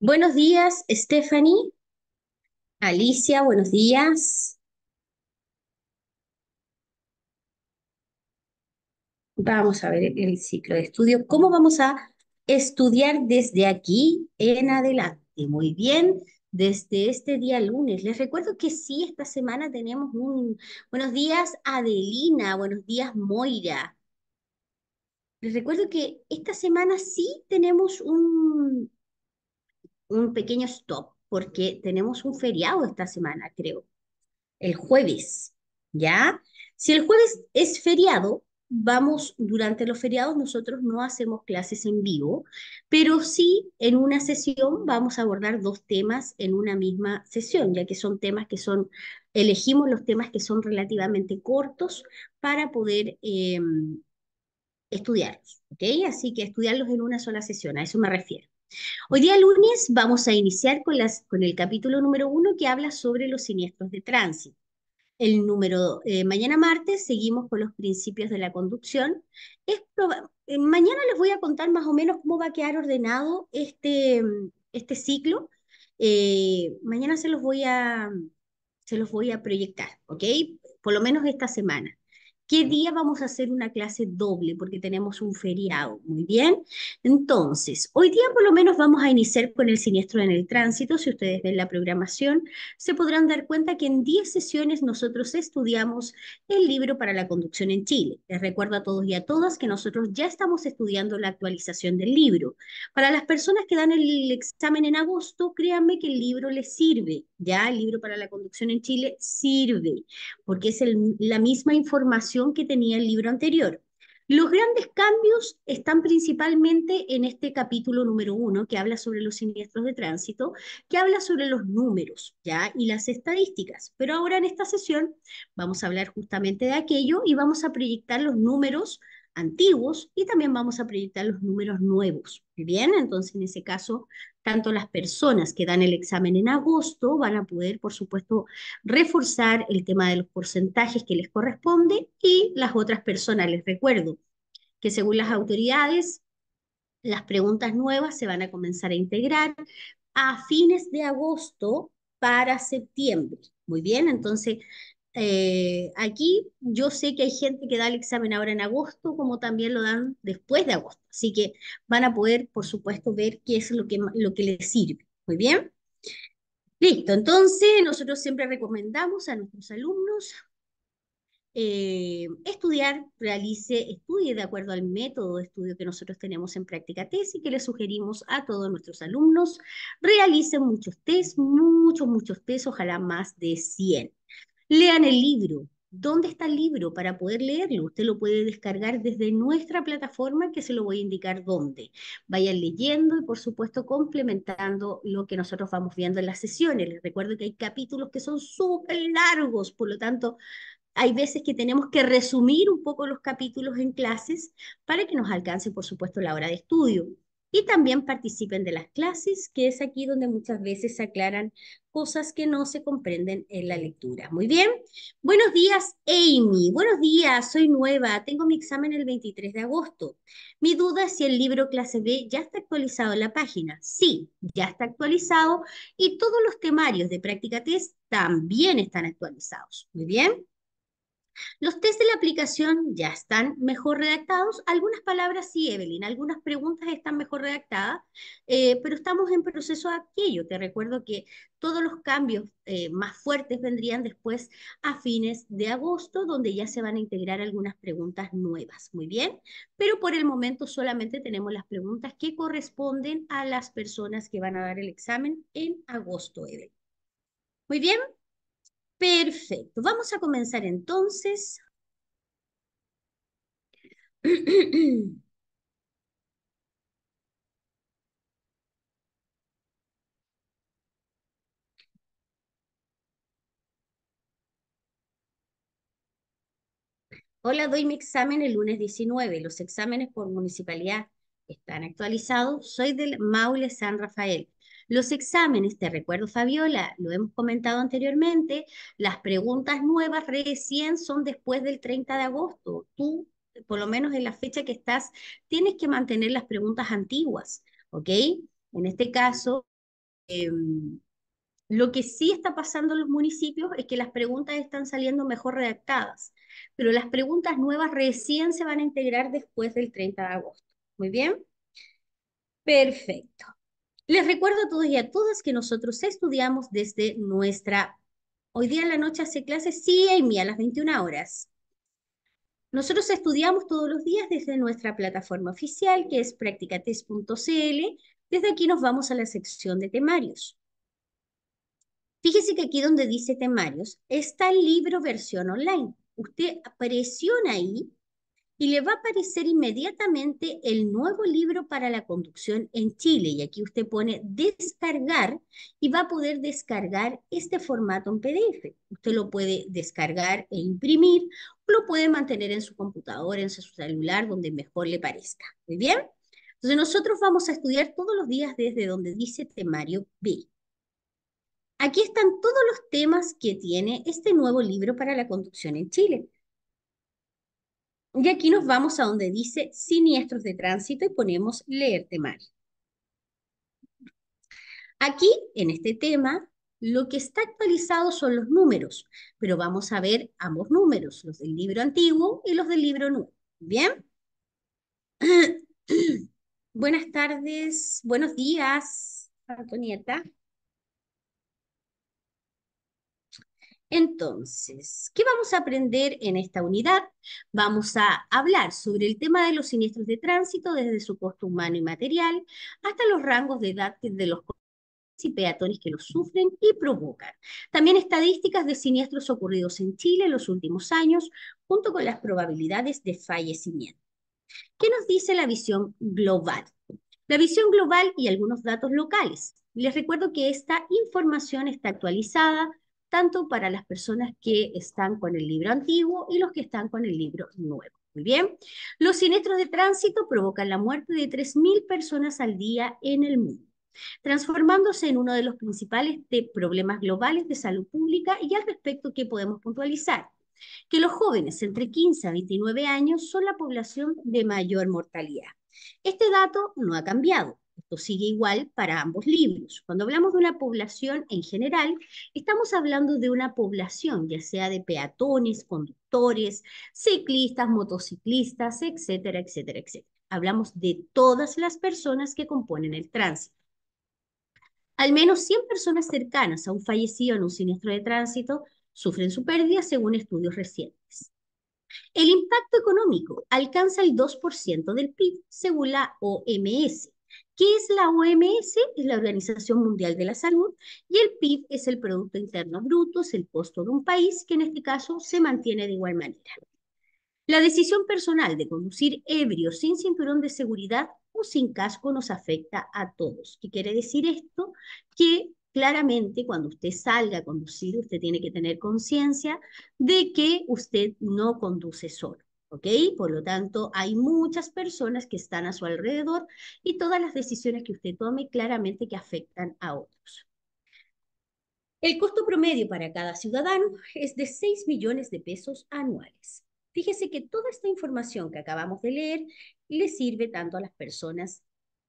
Buenos días, Stephanie. Alicia, buenos días. Vamos a ver el ciclo de estudio. ¿Cómo vamos a estudiar desde aquí en adelante? Muy bien, desde este día lunes. Les recuerdo que sí, esta semana tenemos un... Buenos días, Adelina. Buenos días, Moira. Les recuerdo que esta semana sí tenemos un, un pequeño stop porque tenemos un feriado esta semana, creo, el jueves, ¿ya? Si el jueves es feriado, vamos, durante los feriados nosotros no hacemos clases en vivo, pero sí en una sesión vamos a abordar dos temas en una misma sesión, ya que son temas que son, elegimos los temas que son relativamente cortos para poder... Em, estudiarlos, ¿ok? Así que estudiarlos en una sola sesión, a eso me refiero. Hoy día lunes vamos a iniciar con, las, con el capítulo número uno que habla sobre los siniestros de tránsito. El número, eh, mañana martes seguimos con los principios de la conducción. Eh, mañana les voy a contar más o menos cómo va a quedar ordenado este, este ciclo. Eh, mañana se los voy a, se los voy a proyectar, Por lo menos esta semana. ¿Qué día vamos a hacer una clase doble? Porque tenemos un feriado. Muy bien. Entonces, hoy día por lo menos vamos a iniciar con el siniestro en el tránsito. Si ustedes ven la programación, se podrán dar cuenta que en 10 sesiones nosotros estudiamos el libro para la conducción en Chile. Les recuerdo a todos y a todas que nosotros ya estamos estudiando la actualización del libro. Para las personas que dan el examen en agosto, créanme que el libro les sirve. Ya el libro para la conducción en Chile sirve, porque es la misma información que tenía el libro anterior. Los grandes cambios están principalmente en este capítulo número uno, que habla sobre los siniestros de tránsito, que habla sobre los números ¿ya? y las estadísticas. Pero ahora en esta sesión vamos a hablar justamente de aquello y vamos a proyectar los números antiguos y también vamos a proyectar los números nuevos. Bien, entonces en ese caso, tanto las personas que dan el examen en agosto van a poder, por supuesto, reforzar el tema de los porcentajes que les corresponde y las otras personas, les recuerdo que según las autoridades, las preguntas nuevas se van a comenzar a integrar a fines de agosto para septiembre. Muy bien, entonces eh, aquí yo sé que hay gente que da el examen ahora en agosto, como también lo dan después de agosto. Así que van a poder, por supuesto, ver qué es lo que, lo que les sirve. Muy bien. Listo, entonces nosotros siempre recomendamos a nuestros alumnos eh, estudiar, realice, estudie de acuerdo al método de estudio que nosotros tenemos en práctica tesis, que le sugerimos a todos nuestros alumnos, Realice muchos test, muchos, muchos test, ojalá más de 100. Lean el libro. ¿Dónde está el libro para poder leerlo? Usted lo puede descargar desde nuestra plataforma, que se lo voy a indicar dónde. Vayan leyendo y, por supuesto, complementando lo que nosotros vamos viendo en las sesiones. Les recuerdo que hay capítulos que son súper largos, por lo tanto, hay veces que tenemos que resumir un poco los capítulos en clases para que nos alcance, por supuesto, la hora de estudio y también participen de las clases, que es aquí donde muchas veces se aclaran cosas que no se comprenden en la lectura. Muy bien. Buenos días, Amy. Buenos días, soy nueva. Tengo mi examen el 23 de agosto. Mi duda es si el libro clase B ya está actualizado en la página. Sí, ya está actualizado y todos los temarios de práctica test también están actualizados. Muy bien. Los test de la aplicación ya están mejor redactados. Algunas palabras sí, Evelyn, algunas preguntas están mejor redactadas, eh, pero estamos en proceso aquello. Te recuerdo que todos los cambios eh, más fuertes vendrían después a fines de agosto, donde ya se van a integrar algunas preguntas nuevas. Muy bien, pero por el momento solamente tenemos las preguntas que corresponden a las personas que van a dar el examen en agosto, Evelyn. Muy bien. Perfecto. Vamos a comenzar entonces. Hola, doy mi examen el lunes 19. Los exámenes por municipalidad están actualizados. Soy del Maule San Rafael. Los exámenes, te recuerdo Fabiola, lo hemos comentado anteriormente, las preguntas nuevas recién son después del 30 de agosto. Tú, por lo menos en la fecha que estás, tienes que mantener las preguntas antiguas, ¿ok? En este caso... Em, lo que sí está pasando en los municipios es que las preguntas están saliendo mejor redactadas, pero las preguntas nuevas recién se van a integrar después del 30 de agosto. ¿Muy bien? Perfecto. Les recuerdo a todos y a todas que nosotros estudiamos desde nuestra... Hoy día en la noche hace clases y a las 21 horas. Nosotros estudiamos todos los días desde nuestra plataforma oficial, que es practicates.cl. Desde aquí nos vamos a la sección de temarios. Fíjese que aquí donde dice temarios está el libro versión online. Usted presiona ahí y le va a aparecer inmediatamente el nuevo libro para la conducción en Chile. Y aquí usted pone descargar y va a poder descargar este formato en PDF. Usted lo puede descargar e imprimir, lo puede mantener en su computador, en su celular, donde mejor le parezca. Muy bien. Entonces nosotros vamos a estudiar todos los días desde donde dice temario B. Aquí están todos los temas que tiene este nuevo libro para la conducción en Chile. Y aquí nos vamos a donde dice siniestros de tránsito y ponemos leerte mal. Aquí, en este tema, lo que está actualizado son los números, pero vamos a ver ambos números, los del libro antiguo y los del libro nuevo. ¿Bien? Buenas tardes, buenos días, Antonieta. Entonces, ¿qué vamos a aprender en esta unidad? Vamos a hablar sobre el tema de los siniestros de tránsito desde su costo humano y material hasta los rangos de edad de los y peatones que los sufren y provocan. También estadísticas de siniestros ocurridos en Chile en los últimos años, junto con las probabilidades de fallecimiento. ¿Qué nos dice la visión global? La visión global y algunos datos locales. Les recuerdo que esta información está actualizada tanto para las personas que están con el libro antiguo y los que están con el libro nuevo. Muy bien. Los siniestros de tránsito provocan la muerte de 3.000 personas al día en el mundo transformándose en uno de los principales problemas globales de salud pública y al respecto que podemos puntualizar que los jóvenes entre 15 a 29 años son la población de mayor mortalidad. Este dato no ha cambiado, esto sigue igual para ambos libros. Cuando hablamos de una población en general, estamos hablando de una población, ya sea de peatones, conductores, ciclistas, motociclistas, etcétera, etcétera, etcétera. Hablamos de todas las personas que componen el tránsito. Al menos 100 personas cercanas a un fallecido en un siniestro de tránsito sufren su pérdida según estudios recientes. El impacto económico alcanza el 2% del PIB según la OMS. ¿Qué es la OMS? Es la Organización Mundial de la Salud y el PIB es el Producto Interno Bruto, es el costo de un país que en este caso se mantiene de igual manera. La decisión personal de conducir ebrio sin cinturón de seguridad o sin casco nos afecta a todos. ¿Qué quiere decir esto? Que claramente cuando usted salga a conducir, usted tiene que tener conciencia de que usted no conduce solo. ¿ok? Por lo tanto, hay muchas personas que están a su alrededor y todas las decisiones que usted tome claramente que afectan a otros. El costo promedio para cada ciudadano es de 6 millones de pesos anuales. Fíjese que toda esta información que acabamos de leer le sirve tanto a las personas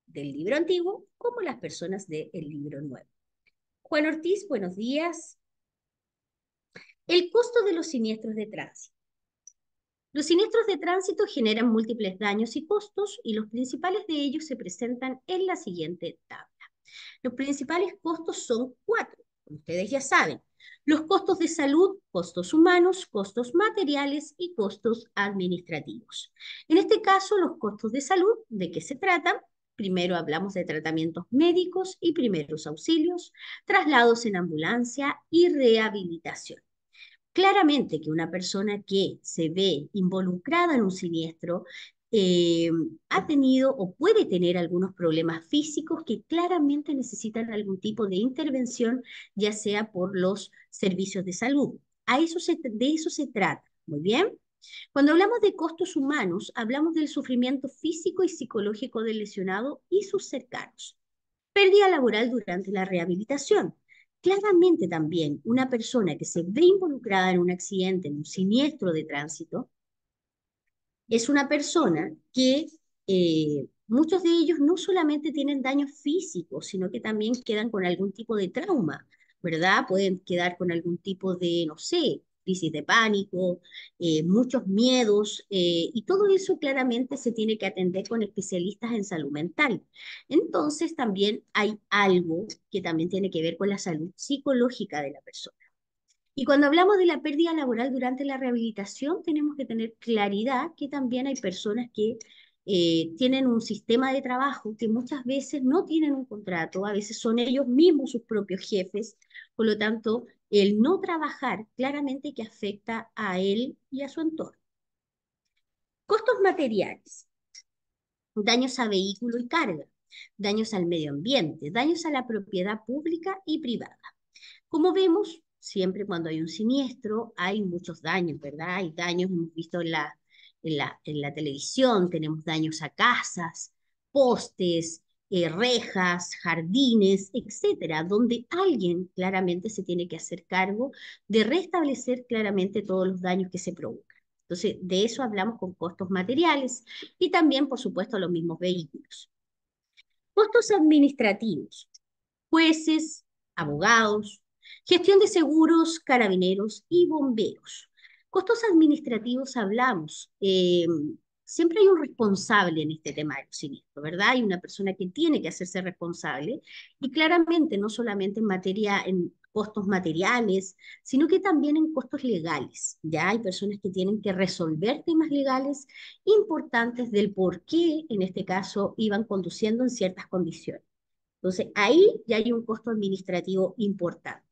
del libro antiguo como a las personas del libro nuevo. Juan Ortiz, buenos días. El costo de los siniestros de tránsito. Los siniestros de tránsito generan múltiples daños y costos y los principales de ellos se presentan en la siguiente tabla. Los principales costos son cuatro, como ustedes ya saben. Los costos de salud, costos humanos, costos materiales y costos administrativos. En este caso, los costos de salud, ¿de qué se trata? Primero hablamos de tratamientos médicos y primeros auxilios, traslados en ambulancia y rehabilitación. Claramente que una persona que se ve involucrada en un siniestro eh, ha tenido o puede tener algunos problemas físicos que claramente necesitan algún tipo de intervención, ya sea por los servicios de salud. de eso se trata. Muy bien. Cuando hablamos de costos humanos, hablamos del sufrimiento físico y psicológico del lesionado y sus cercanos. Pérdida laboral durante la rehabilitación. Claramente también una persona que se ve involucrada en un accidente, en un siniestro de tránsito, es una persona que eh, muchos de ellos no solamente tienen daños físicos, sino que también quedan con algún tipo de trauma, ¿verdad? Pueden quedar con algún tipo de, no sé, crisis de pánico, eh, muchos miedos, eh, y todo eso claramente se tiene que atender con especialistas en salud mental. Entonces también hay algo que también tiene que ver con la salud psicológica de la persona. Y cuando hablamos de la pérdida laboral durante la rehabilitación, tenemos que tener claridad que también hay personas que eh, tienen un sistema de trabajo que muchas veces no tienen un contrato, a veces son ellos mismos sus propios jefes, por lo tanto el no trabajar claramente que afecta a él y a su entorno. Costos materiales, daños a vehículo y carga, daños al medio ambiente, daños a la propiedad pública y privada. Como vemos, siempre cuando hay un siniestro hay muchos daños, ¿verdad? Hay daños, hemos visto en la, en la, en la televisión, tenemos daños a casas, postes, eh, rejas, jardines, etcétera, donde alguien claramente se tiene que hacer cargo de restablecer claramente todos los daños que se provocan. Entonces, de eso hablamos con costos materiales y también, por supuesto, los mismos vehículos. Costos administrativos, jueces, abogados, gestión de seguros, carabineros y bomberos. Costos administrativos hablamos. Eh, siempre hay un responsable en este tema del siniestro, ¿verdad? Hay una persona que tiene que hacerse responsable y claramente no solamente en materia, en costos materiales, sino que también en costos legales. Ya hay personas que tienen que resolver temas legales importantes del por qué, en este caso, iban conduciendo en ciertas condiciones. Entonces, ahí ya hay un costo administrativo importante.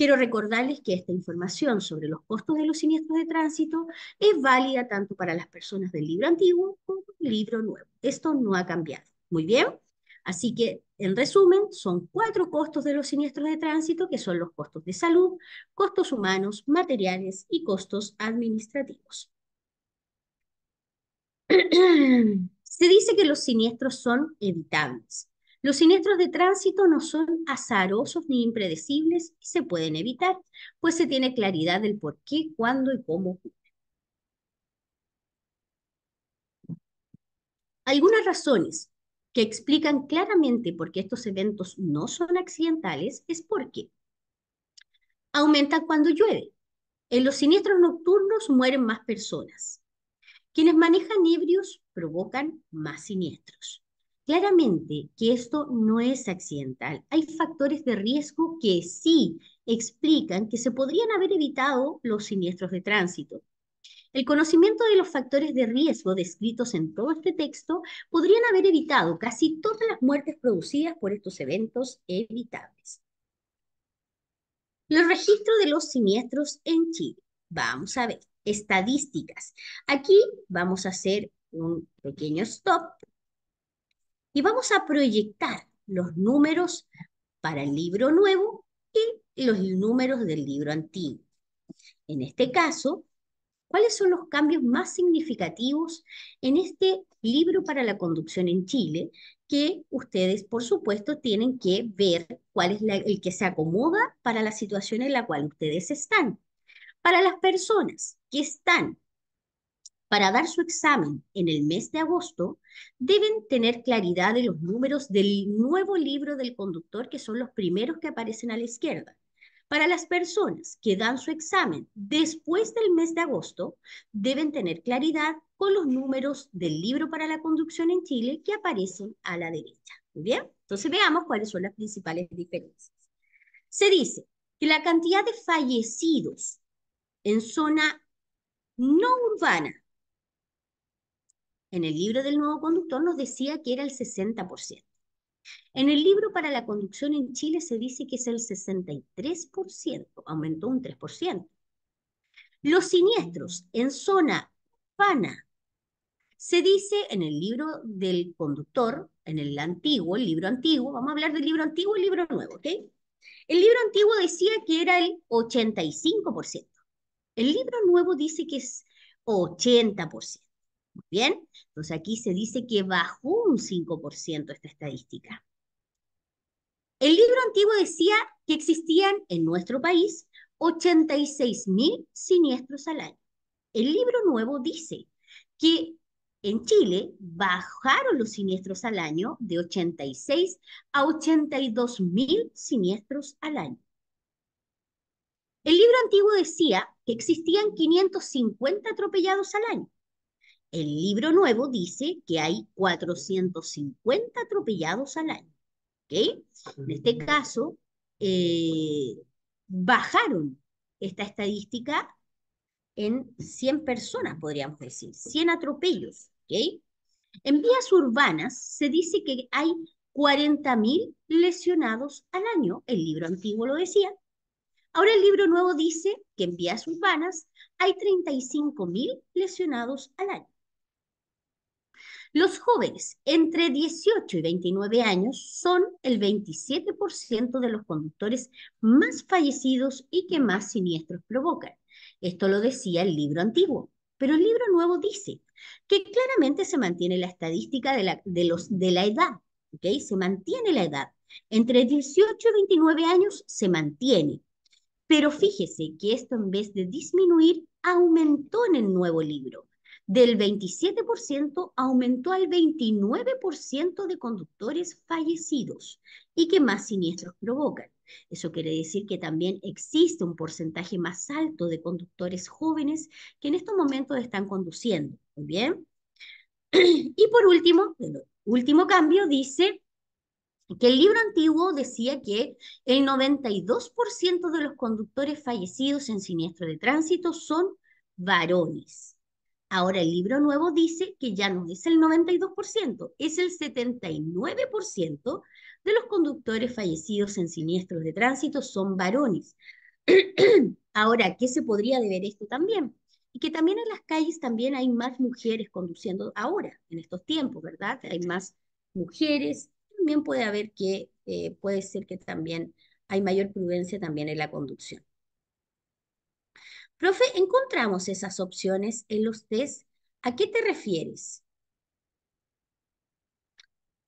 Quiero recordarles que esta información sobre los costos de los siniestros de tránsito es válida tanto para las personas del libro antiguo como del libro nuevo. Esto no ha cambiado. Muy bien. Así que, en resumen, son cuatro costos de los siniestros de tránsito, que son los costos de salud, costos humanos, materiales y costos administrativos. Se dice que los siniestros son evitables. Los siniestros de tránsito no son azarosos ni impredecibles y se pueden evitar, pues se tiene claridad del por qué, cuándo y cómo Algunas razones que explican claramente por qué estos eventos no son accidentales es porque aumentan cuando llueve. En los siniestros nocturnos mueren más personas. Quienes manejan ebrios provocan más siniestros. Claramente que esto no es accidental. Hay factores de riesgo que sí explican que se podrían haber evitado los siniestros de tránsito. El conocimiento de los factores de riesgo descritos en todo este texto podrían haber evitado casi todas las muertes producidas por estos eventos evitables. Los registros de los siniestros en Chile. Vamos a ver, estadísticas. Aquí vamos a hacer un pequeño stop y vamos a proyectar los números para el libro nuevo y los números del libro antiguo. En este caso, ¿cuáles son los cambios más significativos en este libro para la conducción en Chile? Que ustedes, por supuesto, tienen que ver cuál es el que se acomoda para la situación en la cual ustedes están. Para las personas que están para dar su examen en el mes de agosto, deben tener claridad de los números del nuevo libro del conductor, que son los primeros que aparecen a la izquierda. Para las personas que dan su examen después del mes de agosto, deben tener claridad con los números del libro para la conducción en Chile que aparecen a la derecha. bien? Entonces veamos cuáles son las principales diferencias. Se dice que la cantidad de fallecidos en zona no urbana en el libro del nuevo conductor nos decía que era el 60%. En el libro para la conducción en Chile se dice que es el 63%, aumentó un 3%. Los siniestros en zona pana se dice en el libro del conductor, en el antiguo, el libro antiguo, vamos a hablar del libro antiguo y el libro nuevo, ¿ok? El libro antiguo decía que era el 85%. El libro nuevo dice que es 80%. Bien, entonces aquí se dice que bajó un 5% esta estadística. El libro antiguo decía que existían en nuestro país 86.000 siniestros al año. El libro nuevo dice que en Chile bajaron los siniestros al año de 86 a 82.000 siniestros al año. El libro antiguo decía que existían 550 atropellados al año. El libro nuevo dice que hay 450 atropellados al año. ¿okay? En este caso, eh, bajaron esta estadística en 100 personas, podríamos decir, 100 atropellos. ¿okay? En vías urbanas se dice que hay 40.000 lesionados al año, el libro antiguo lo decía. Ahora el libro nuevo dice que en vías urbanas hay 35.000 lesionados al año. Los jóvenes entre 18 y 29 años son el 27% de los conductores más fallecidos y que más siniestros provocan. Esto lo decía el libro antiguo. Pero el libro nuevo dice que claramente se mantiene la estadística de la, de los, de la edad. ¿okay? Se mantiene la edad. Entre 18 y 29 años se mantiene. Pero fíjese que esto en vez de disminuir, aumentó en el nuevo libro del 27% aumentó al 29% de conductores fallecidos y que más siniestros provocan. Eso quiere decir que también existe un porcentaje más alto de conductores jóvenes que en estos momentos están conduciendo. bien. Y por último, el último cambio dice que el libro antiguo decía que el 92% de los conductores fallecidos en siniestro de tránsito son varones. Ahora el libro nuevo dice que ya no es el 92%, es el 79% de los conductores fallecidos en siniestros de tránsito son varones. Ahora, ¿qué se podría deber esto también? Y que también en las calles también hay más mujeres conduciendo ahora, en estos tiempos, ¿verdad? Hay más mujeres. También puede haber que, eh, puede ser que también hay mayor prudencia también en la conducción. Profe, encontramos esas opciones en los test. ¿A qué te refieres?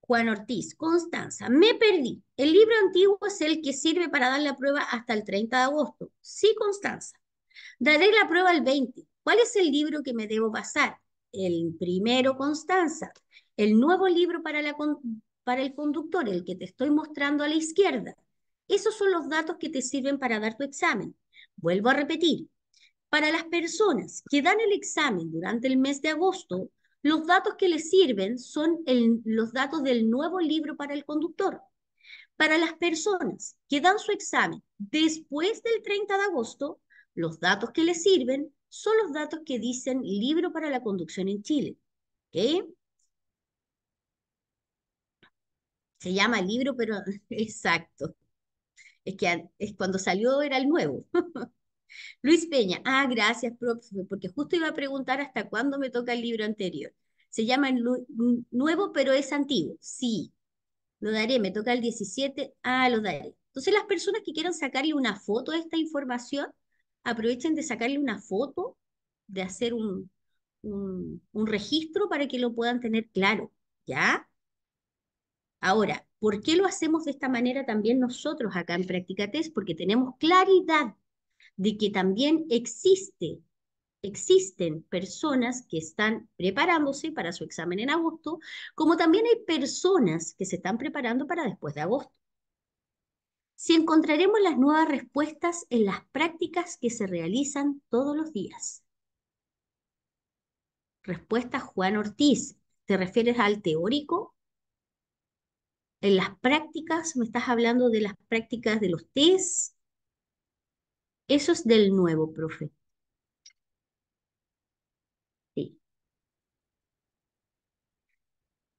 Juan Ortiz, Constanza, me perdí. El libro antiguo es el que sirve para dar la prueba hasta el 30 de agosto. Sí, Constanza. Daré la prueba el 20. ¿Cuál es el libro que me debo pasar? El primero, Constanza. El nuevo libro para, la, para el conductor, el que te estoy mostrando a la izquierda. Esos son los datos que te sirven para dar tu examen. Vuelvo a repetir, para las personas que dan el examen durante el mes de agosto, los datos que les sirven son los datos del nuevo libro para el conductor. Para las personas que dan su examen después del 30 de agosto, los datos que les sirven son los datos que dicen libro para la conducción en Chile. ¿Okay? Se llama libro, pero exacto. Es que cuando salió era el nuevo. Luis Peña, ah, gracias, profe, porque justo iba a preguntar hasta cuándo me toca el libro anterior. Se llama Nuevo, pero es antiguo. Sí, lo daré, me toca el 17, ah, lo daré. Entonces las personas que quieran sacarle una foto a esta información, aprovechen de sacarle una foto, de hacer un, un, un registro para que lo puedan tener claro, ¿ya? Ahora, ¿por qué lo hacemos de esta manera también nosotros acá en Practicates? Porque tenemos claridad de que también existe, existen personas que están preparándose para su examen en agosto, como también hay personas que se están preparando para después de agosto. Si encontraremos las nuevas respuestas en las prácticas que se realizan todos los días. Respuesta Juan Ortiz. ¿Te refieres al teórico en las prácticas, me estás hablando de las prácticas de los test, eso es del nuevo, profe. Sí.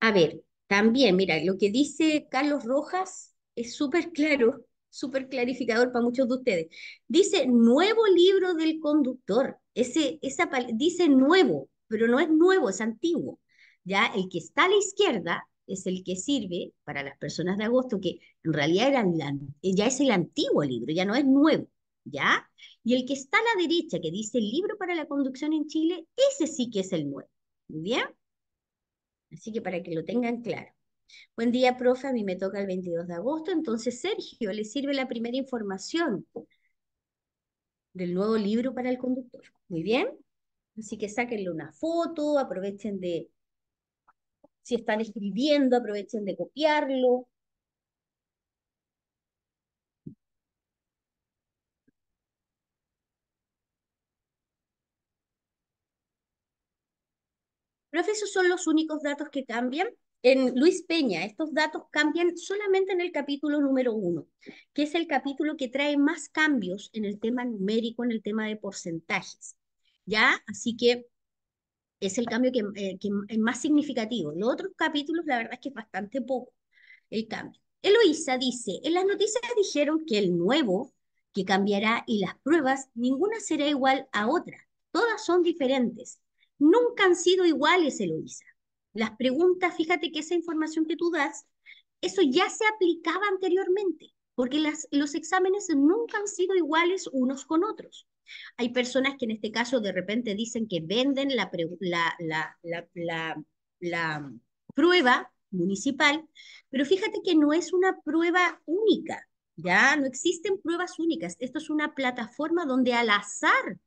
A ver, también, mira, lo que dice Carlos Rojas es súper claro, súper clarificador para muchos de ustedes. Dice nuevo libro del conductor. Ese, esa, dice nuevo, pero no es nuevo, es antiguo. Ya el que está a la izquierda es el que sirve para las personas de agosto, que en realidad eran ya es el antiguo libro, ya no es nuevo. ¿ya? Y el que está a la derecha, que dice el libro para la conducción en Chile, ese sí que es el nuevo. ¿muy bien? Así que para que lo tengan claro. Buen día, profe, a mí me toca el 22 de agosto, entonces Sergio le sirve la primera información del nuevo libro para el conductor, ¿muy bien? Así que sáquenle una foto, aprovechen de, si están escribiendo, aprovechen de copiarlo, Profe, esos son los únicos datos que cambian. En Luis Peña, estos datos cambian solamente en el capítulo número uno, que es el capítulo que trae más cambios en el tema numérico, en el tema de porcentajes. ¿Ya? Así que es el cambio que, eh, es más significativo. los otros capítulos, la verdad es que es bastante poco el cambio. Eloisa dice, en las noticias dijeron que el nuevo que cambiará y las pruebas, ninguna será igual a otra. Todas son diferentes nunca han sido iguales, Eloisa. Las preguntas, fíjate que esa información que tú das, eso ya se aplicaba anteriormente, porque las, los exámenes nunca han sido iguales unos con otros. Hay personas que en este caso de repente dicen que venden la, la prueba municipal, pero fíjate que no es una prueba única, ¿ya? No existen pruebas únicas. Esto es una plataforma donde al azar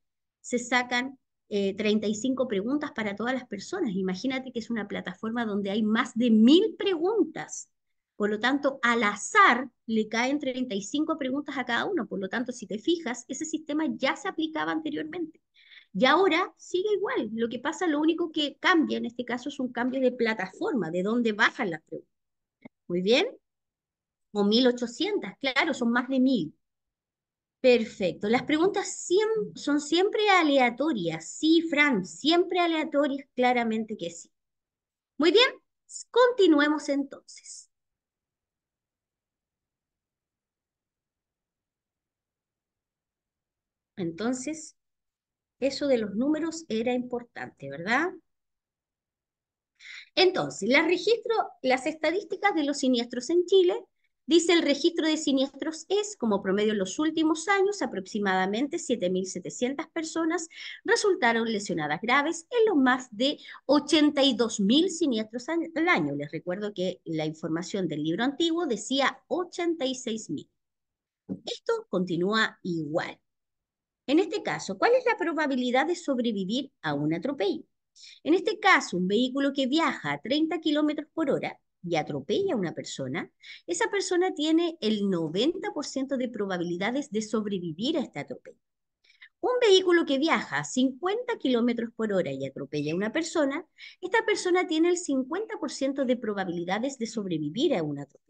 se sacan 35 eh, preguntas para todas las personas. Imagínate que es una plataforma donde hay más de mil preguntas. Por lo tanto, al azar le caen 35 preguntas a cada uno. Por lo tanto, si te fijas, ese sistema ya se aplicaba anteriormente. Y ahora sigue igual. Lo que pasa, lo único que cambia en este caso es un cambio de plataforma, de dónde bajan las preguntas. Muy bien. O 1800, claro, son más de 1000. Perfecto. Las preguntas son siempre aleatorias. Sí, Fran, siempre aleatorias, claramente que sí. Muy bien, continuemos entonces. Entonces, eso de los números era importante, ¿verdad? Entonces, las estadísticas de los siniestros en Chile Dice el registro de siniestros es, como promedio en los últimos años, aproximadamente 7.700 personas resultaron lesionadas graves en los más de 82.000 siniestros al año. Les recuerdo que la información del libro antiguo decía 86.000. Esto continúa igual. En este caso, ¿cuál es la probabilidad de sobrevivir a un atropello? En este caso, un vehículo que viaja a 30 kilómetros por hora y atropella a una persona, esa persona tiene el 90% de probabilidades de sobrevivir a este atropello. Un vehículo que viaja a 50 kilómetros por hora y atropella a una persona, esta persona tiene el 50% de probabilidades de sobrevivir a un atropello.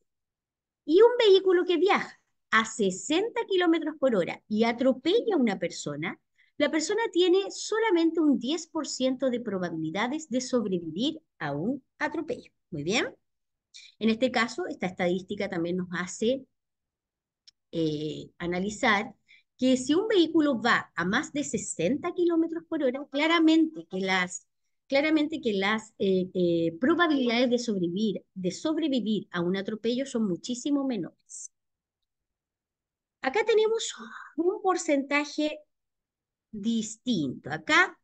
Y un vehículo que viaja a 60 kilómetros por hora y atropella a una persona, la persona tiene solamente un 10% de probabilidades de sobrevivir a un atropello. Muy bien. En este caso, esta estadística también nos hace eh, analizar que si un vehículo va a más de 60 kilómetros por hora, claramente que las, claramente que las eh, eh, probabilidades de sobrevivir, de sobrevivir a un atropello son muchísimo menores. Acá tenemos un porcentaje distinto. Acá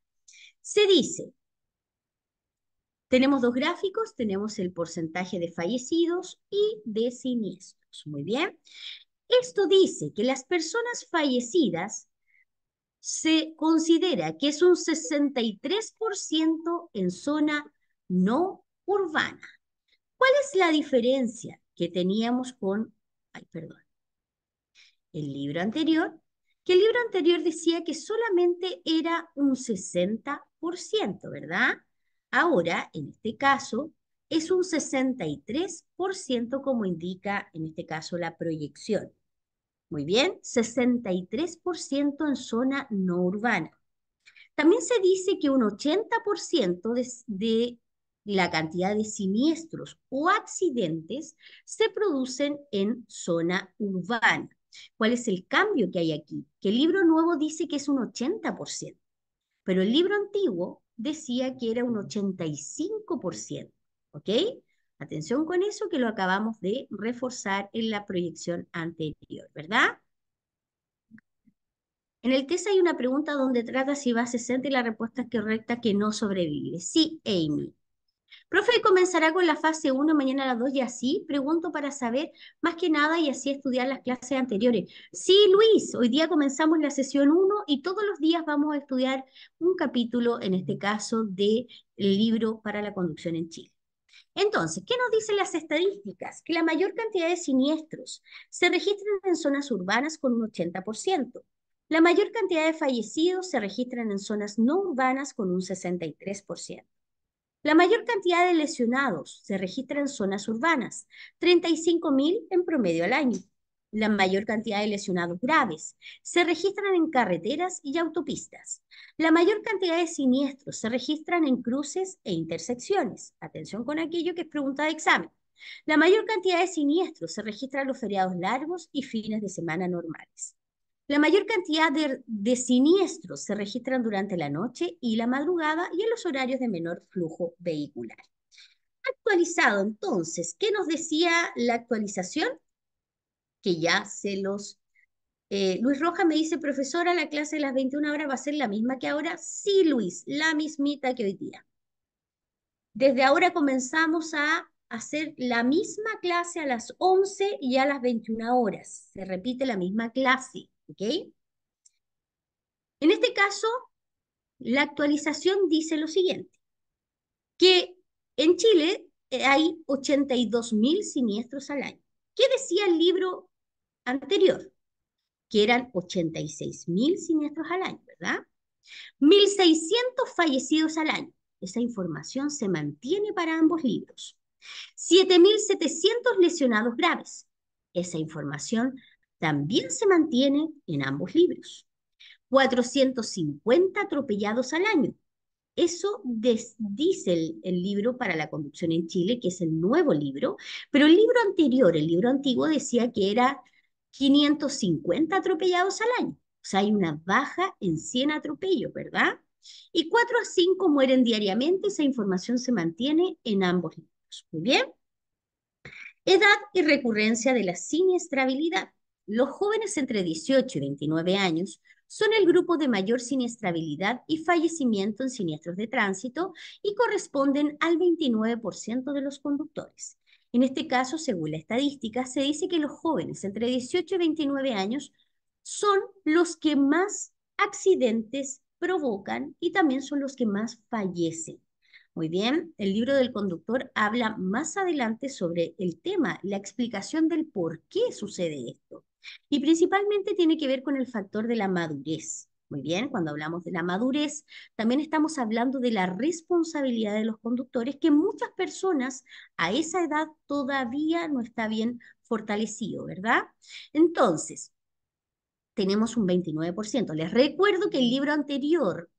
se dice tenemos dos gráficos, tenemos el porcentaje de fallecidos y de siniestros. Muy bien. Esto dice que las personas fallecidas se considera que es un 63% en zona no urbana. ¿Cuál es la diferencia que teníamos con, ay, perdón, el libro anterior? Que el libro anterior decía que solamente era un 60%, ¿verdad? Ahora, en este caso, es un 63% como indica, en este caso, la proyección. Muy bien, 63% en zona no urbana. También se dice que un 80% de, la cantidad de siniestros o accidentes se producen en zona urbana. ¿Cuál es el cambio que hay aquí? Que el libro nuevo dice que es un 80%, pero el libro antiguo decía que era un 85%, ¿ok? Atención con eso que lo acabamos de reforzar en la proyección anterior, ¿verdad? En el test hay una pregunta donde trata si va a 60 y la respuesta es correcta que no sobrevive. Sí, Amy, Profe, ¿comenzará con la fase 1 mañana a las 2 y así? Pregunto para saber más que nada y así estudiar las clases anteriores. Sí, Luis, hoy día comenzamos la sesión 1 y todos los días vamos a estudiar un capítulo, en este caso, del libro para la conducción en Chile. Entonces, ¿qué nos dicen las estadísticas? Que la mayor cantidad de siniestros se registran en zonas urbanas con un 80%. La mayor cantidad de fallecidos se registran en zonas no urbanas con un 63%. La mayor cantidad de lesionados se registra en zonas urbanas, 35.000 en promedio al año. La mayor cantidad de lesionados graves se registran en carreteras y autopistas. La mayor cantidad de siniestros se registran en cruces e intersecciones. Atención con aquello que es pregunta de examen. La mayor cantidad de siniestros se registra en los feriados largos y fines de semana normales. La mayor cantidad de, siniestros se registran durante la noche y la madrugada y en los horarios de menor flujo vehicular. Actualizado entonces, ¿qué nos decía la actualización? Que ya se los... Eh, Luis Rojas me dice, profesora, la clase de las 21 horas va a ser la misma que ahora. Sí, Luis, la mismita que hoy día. Desde ahora comenzamos a hacer la misma clase a las 11 y a las 21 horas. Se repite la misma clase. En este caso, la actualización dice lo siguiente, que en Chile eh, hay 82.000 siniestros al año. ¿Qué decía el libro anterior? Que eran 86.000 siniestros al año, ¿verdad? 1.600 fallecidos al año. Esa información se mantiene para ambos libros. 7.700 lesionados graves. Esa información también se mantiene en ambos libros. 450 atropellados al año. Eso dice el, libro para la conducción en Chile, que es el nuevo libro, pero el libro anterior, el libro antiguo, decía que era 550 atropellados al año. O sea, hay una baja en 100 atropellos, ¿verdad? Y 4 a 5 mueren diariamente. Esa información se mantiene en ambos libros. Muy bien. Edad y recurrencia de la siniestrabilidad los jóvenes entre 18 y 29 años son el grupo de mayor siniestrabilidad y fallecimiento en siniestros de tránsito y corresponden al 29% de los conductores. En este caso, según la estadística, se dice que los jóvenes entre 18 y 29 años son los que más accidentes provocan y también son los que más fallecen. Muy bien, el libro del conductor habla más adelante sobre el tema, la explicación del por qué sucede esto. Y principalmente tiene que ver con el factor de la madurez. Muy bien, cuando hablamos de la madurez, también estamos hablando de la responsabilidad de los conductores, que muchas personas a esa edad todavía no está bien fortalecido, ¿verdad? Entonces, tenemos un 29%. Les recuerdo que el libro anterior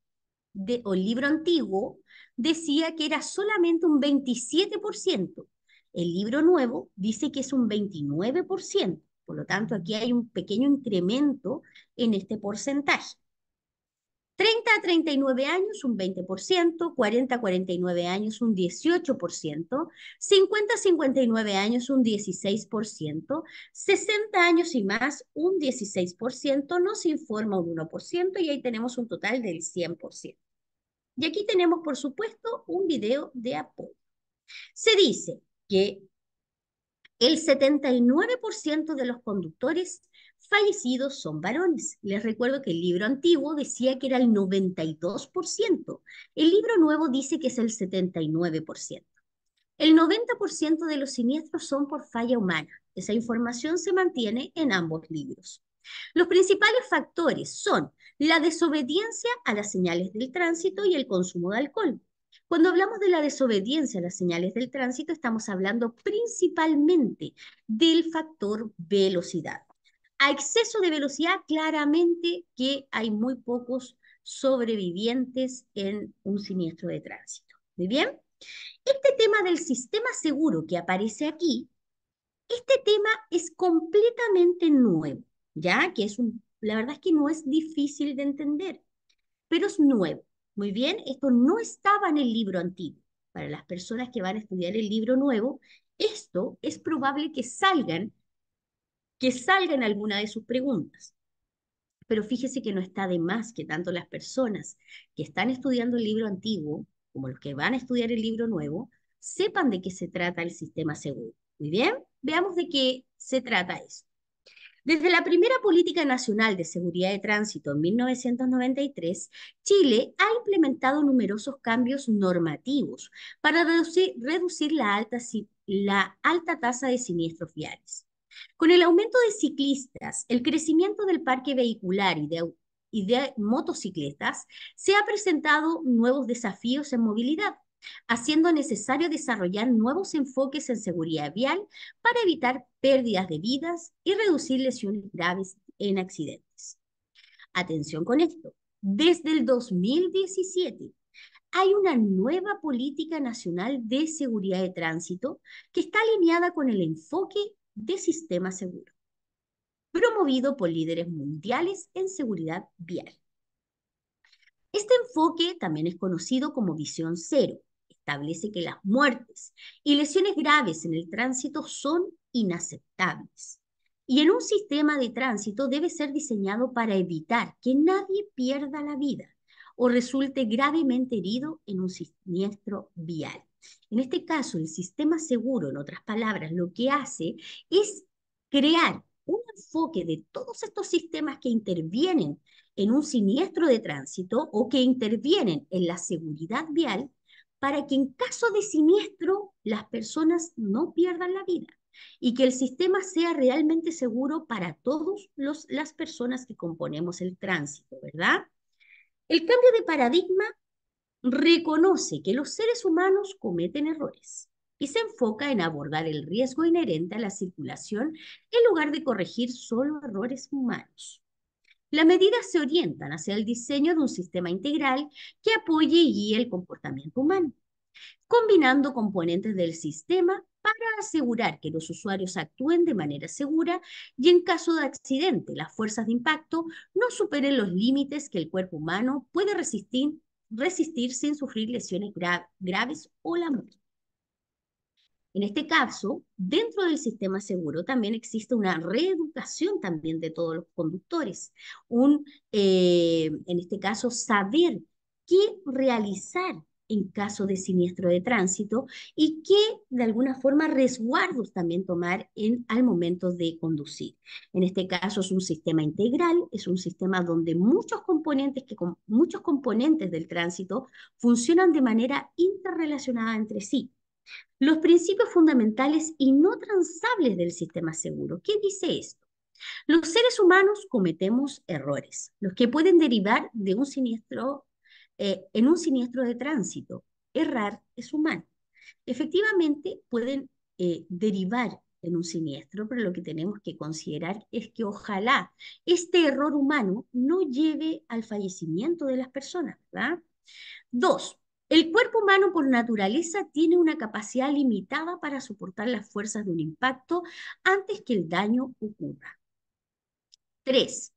de, o el libro antiguo decía que era solamente un 27%. El libro nuevo dice que es un 29%. Por lo tanto, aquí hay un pequeño incremento en este porcentaje. 30 a 39 años un 20%, 40 a 49 años un 18%, 50 a 59 años un 16%, 60 años y más un 16%, nos informa un 1% y ahí tenemos un total del 100%. Y aquí tenemos, por supuesto, un video de apoyo. Se dice que el 79% de los conductores fallecidos son varones. Les recuerdo que el libro antiguo decía que era el 92%. El libro nuevo dice que es el 79%. El 90% de los siniestros son por falla humana. Esa información se mantiene en ambos libros. Los principales factores son la desobediencia a las señales del tránsito y el consumo de alcohol. Cuando hablamos de la desobediencia a las señales del tránsito, estamos hablando principalmente del factor velocidad. A exceso de velocidad, claramente que hay muy pocos sobrevivientes en un siniestro de tránsito. Muy bien. Este tema del sistema seguro que aparece aquí, este tema es completamente nuevo, ¿ya? Que es un, la verdad es que no es difícil de entender, pero es nuevo. Muy bien, esto no estaba en el libro antiguo. Para las personas que van a estudiar el libro nuevo, esto es probable que salgan, que salgan alguna de sus preguntas. Pero fíjese que no está de más que tanto las personas que están estudiando el libro antiguo como los que van a estudiar el libro nuevo sepan de qué se trata el sistema seguro. Muy bien, veamos de qué se trata esto. Desde la primera Política Nacional de Seguridad de Tránsito en 1993, Chile ha implementado numerosos cambios normativos para reducir, la, alta, tasa de siniestros viales. Con el aumento de ciclistas, el crecimiento del parque vehicular y de, y de motocicletas, se han presentado nuevos desafíos en movilidad haciendo necesario desarrollar nuevos enfoques en seguridad vial para evitar pérdidas de vidas y reducir lesiones graves en accidentes. Atención con esto. Desde el 2017 hay una nueva política nacional de seguridad de tránsito que está alineada con el enfoque de sistema seguro, promovido por líderes mundiales en seguridad vial. Este enfoque también es conocido como visión cero establece que las muertes y lesiones graves en el tránsito son inaceptables. Y en un sistema de tránsito debe ser diseñado para evitar que nadie pierda la vida o resulte gravemente herido en un siniestro vial. En este caso, el sistema seguro, en otras palabras, lo que hace es crear un enfoque de todos estos sistemas que intervienen en un siniestro de tránsito o que intervienen en la seguridad vial para que en caso de siniestro las personas no pierdan la vida y que el sistema sea realmente seguro para todas las personas que componemos el tránsito, ¿verdad? El cambio de paradigma reconoce que los seres humanos cometen errores y se enfoca en abordar el riesgo inherente a la circulación en lugar de corregir solo errores humanos. Las medidas se orientan hacia el diseño de un sistema integral que apoye y guíe el comportamiento humano, combinando componentes del sistema para asegurar que los usuarios actúen de manera segura y en caso de accidente las fuerzas de impacto no superen los límites que el cuerpo humano puede resistir, sin sufrir lesiones graves o la muerte. En este caso, dentro del sistema seguro también existe una reeducación también de todos los conductores, un, eh, en este caso, saber qué realizar en caso de siniestro de tránsito y qué de alguna forma resguardos también tomar en, al momento de conducir. En este caso es un sistema integral, es un sistema donde muchos componentes, que, muchos componentes del tránsito funcionan de manera interrelacionada entre sí los principios fundamentales y no transables del sistema seguro. ¿Qué dice esto? Los seres humanos cometemos errores, los que pueden derivar de un siniestro, eh, en un siniestro de tránsito. Errar es humano. Efectivamente, pueden eh, derivar en un siniestro, pero lo que tenemos que considerar es que ojalá este error humano no lleve al fallecimiento de las personas, ¿verdad? Dos, el cuerpo humano por naturaleza tiene una capacidad limitada para soportar las fuerzas de un impacto antes que el daño ocurra. 3.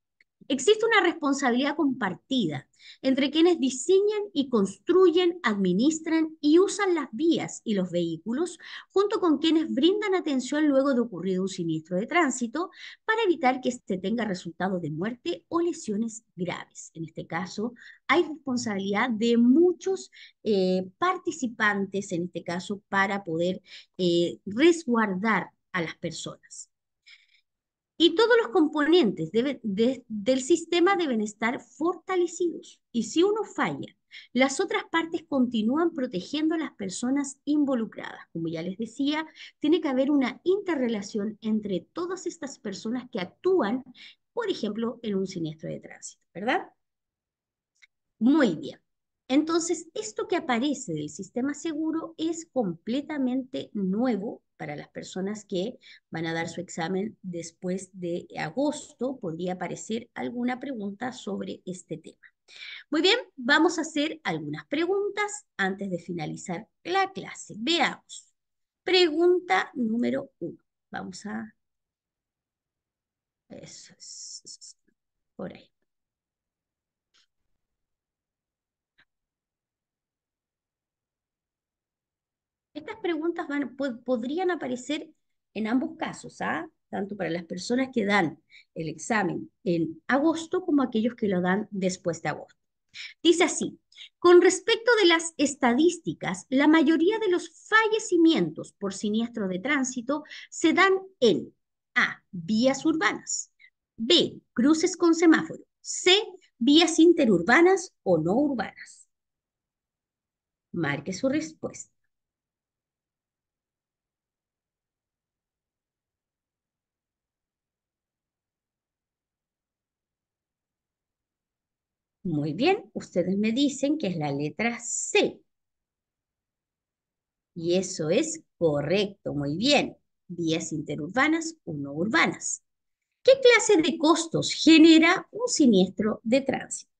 Existe una responsabilidad compartida entre quienes diseñan y construyen, administran y usan las vías y los vehículos, junto con quienes brindan atención luego de ocurrido un siniestro de tránsito, para evitar que se este tenga resultado de muerte o lesiones graves. En este caso, hay responsabilidad de muchos eh, participantes, en este caso, para poder eh, resguardar a las personas. Y todos los componentes del sistema deben estar fortalecidos. Y si uno falla, las otras partes continúan protegiendo a las personas involucradas. Como ya les decía, tiene que haber una interrelación entre todas estas personas que actúan, por ejemplo, en un siniestro de tránsito, ¿verdad? Muy bien. Entonces, esto que aparece del sistema seguro es completamente nuevo para las personas que van a dar su examen después de agosto. Podría aparecer alguna pregunta sobre este tema. Muy bien, vamos a hacer algunas preguntas antes de finalizar la clase. Veamos. Pregunta número uno. Vamos a... Por ahí. Estas preguntas podrían aparecer en ambos casos, ¿ah? tanto para las personas que dan el examen en agosto como aquellos que lo dan después de agosto. Dice así, con respecto de las estadísticas, la mayoría de los fallecimientos por siniestro de tránsito se dan en A, vías urbanas, B, cruces con semáforo, C, vías interurbanas o no urbanas. Marque su respuesta. Muy bien, ustedes me dicen que es la letra C. Y eso es correcto, muy bien. Vías interurbanas o no urbanas. ¿Qué clase de costos genera un siniestro de tránsito?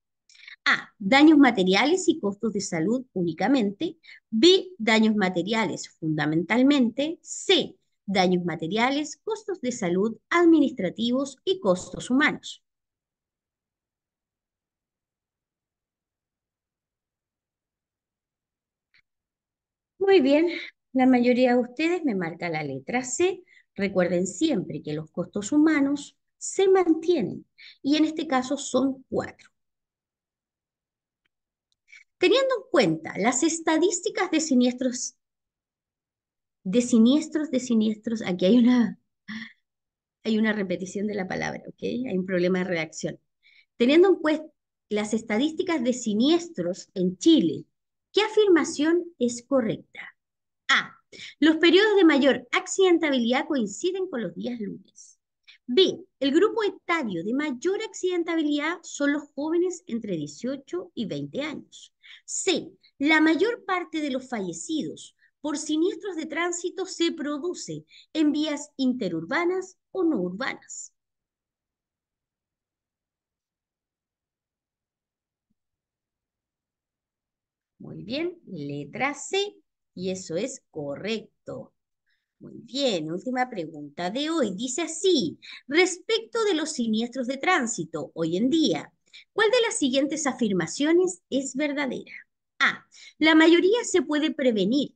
A. Daños materiales y costos de salud únicamente. B. Daños materiales fundamentalmente. C. Daños materiales, costos de salud administrativos y costos humanos. Muy bien, la mayoría de ustedes me marca la letra C. Recuerden siempre que los costos humanos se mantienen y en este caso son cuatro. Teniendo en cuenta las estadísticas de siniestros, de siniestros, de siniestros, aquí hay una, hay una repetición de la palabra, Hay un problema de reacción. Teniendo en cuenta las estadísticas de siniestros en Chile ¿Qué afirmación es correcta? A. Los periodos de mayor accidentabilidad coinciden con los días lunes. B. El grupo etario de mayor accidentabilidad son los jóvenes entre 18 y 20 años. C. La mayor parte de los fallecidos por siniestros de tránsito se produce en vías interurbanas o no urbanas. Muy bien, letra C y eso es correcto. Muy bien, última pregunta de hoy. Dice así, respecto de los siniestros de tránsito hoy en día, ¿cuál de las siguientes afirmaciones es verdadera? A, la mayoría se puede prevenir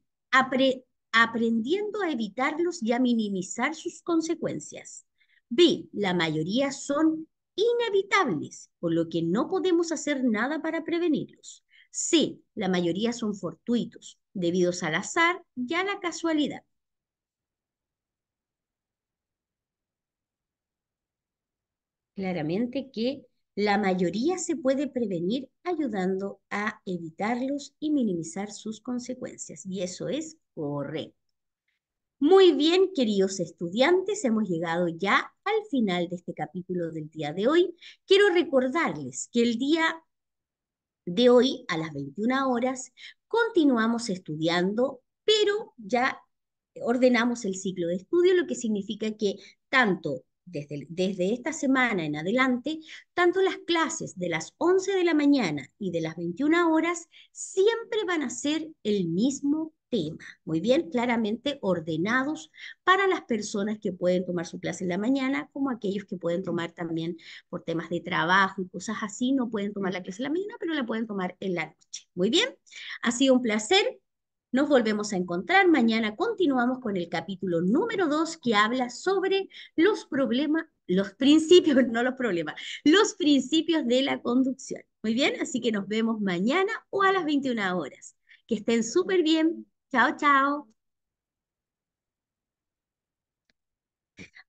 aprendiendo a evitarlos y a minimizar sus consecuencias. B, la mayoría son inevitables, por lo que no podemos hacer nada para prevenirlos. Sí, la mayoría son fortuitos, debidos al azar y a la casualidad. Claramente que la mayoría se puede prevenir ayudando a evitarlos y minimizar sus consecuencias. Y eso es correcto. Muy bien, queridos estudiantes, hemos llegado ya al final de este capítulo del día de hoy. Quiero recordarles que el día de hoy a las 21 horas continuamos estudiando, pero ya ordenamos el ciclo de estudio, lo que significa que tanto desde, desde, esta semana en adelante, tanto las clases de las 11 de la mañana y de las 21 horas siempre van a ser el mismo tema. muy bien, claramente ordenados para las personas que pueden tomar su clase en la mañana, como aquellos que pueden tomar también por temas de trabajo y cosas así, no pueden tomar la clase en la mañana, pero la pueden tomar en la noche. Muy bien, ha sido un placer. Nos volvemos a encontrar mañana. Continuamos con el capítulo número 2 que habla sobre los problemas, los principios, no los problemas, los principios de la conducción. Muy bien, así que nos vemos mañana o a las 21 horas. Que estén súper bien. Chao, chao.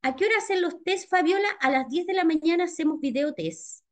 ¿A qué hora hacen los test, Fabiola? A las 10 de la mañana hacemos video test.